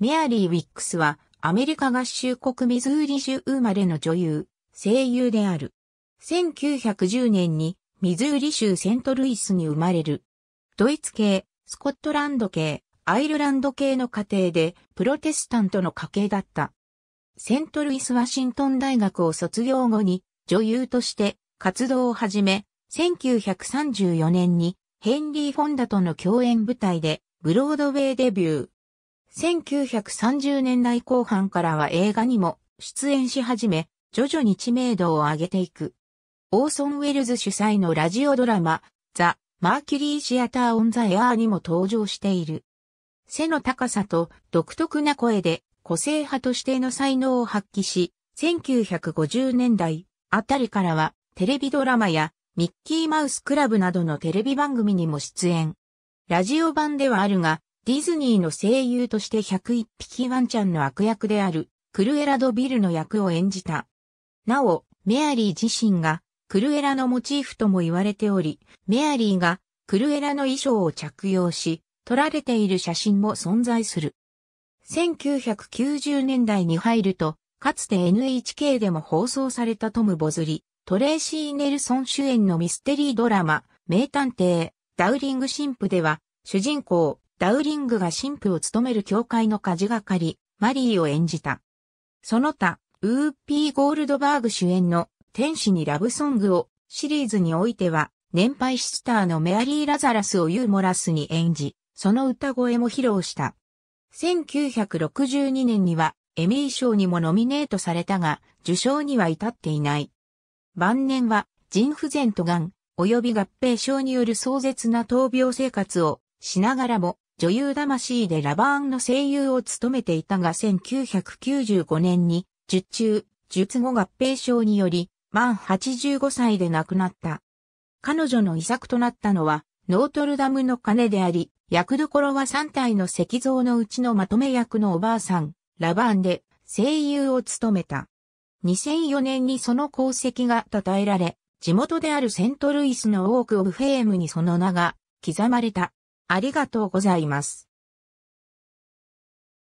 メアリー・ウィックスは、アメリカ合衆国ミズーリ州生まれの女優、声優である。1910年に、ミズーリ州セントルイスに生まれる。ドイツ系、スコットランド系、アイルランド系の家庭で、プロテスタントの家系だった。セントルイス・ワシントン大学を卒業後に、女優として活動を始め、1934年にヘンリー・フォンダとの共演舞台でブロードウェイデビュー。1930年代後半からは映画にも出演し始め、徐々に知名度を上げていく。オーソン・ウェルズ主催のラジオドラマ、ザ・マーキュリー・シアター・オン・ザ・エアーにも登場している。背の高さと独特な声で個性派としての才能を発揮し、1950年代あたりからはテレビドラマやミッキーマウスクラブなどのテレビ番組にも出演。ラジオ版ではあるが、ディズニーの声優として101匹ワンちゃんの悪役である、クルエラ・ド・ビルの役を演じた。なお、メアリー自身が、クルエラのモチーフとも言われており、メアリーが、クルエラの衣装を着用し、撮られている写真も存在する。1990年代に入ると、かつて NHK でも放送されたトム・ボズリ、トレーシー・ネルソン主演のミステリードラマ、名探偵、ダウリング神父では、主人公、ダウリングが神父を務める教会の舵がかり、マリーを演じた。その他、ウーピー・ゴールドバーグ主演の天使にラブソングをシリーズにおいては、年配シスターのメアリー・ラザラスをユーモラスに演じ、その歌声も披露した。1962年にはエミー賞にもノミネートされたが、受賞には至っていない。晩年は腎不全と癌、及び合併症による壮絶な闘病生活をしながらも女優魂でラバーンの声優を務めていたが1995年に、術中、術後合併症により、満85歳で亡くなった。彼女の遺作となったのは、ノートルダムの鐘であり、役どころは3体の石像のうちのまとめ役のおばあさん、ラバーンで声優を務めた。2004年にその功績が称えられ、地元であるセントルイスのウォーク・オブ・フェームにその名が刻まれた。ありがとうございます。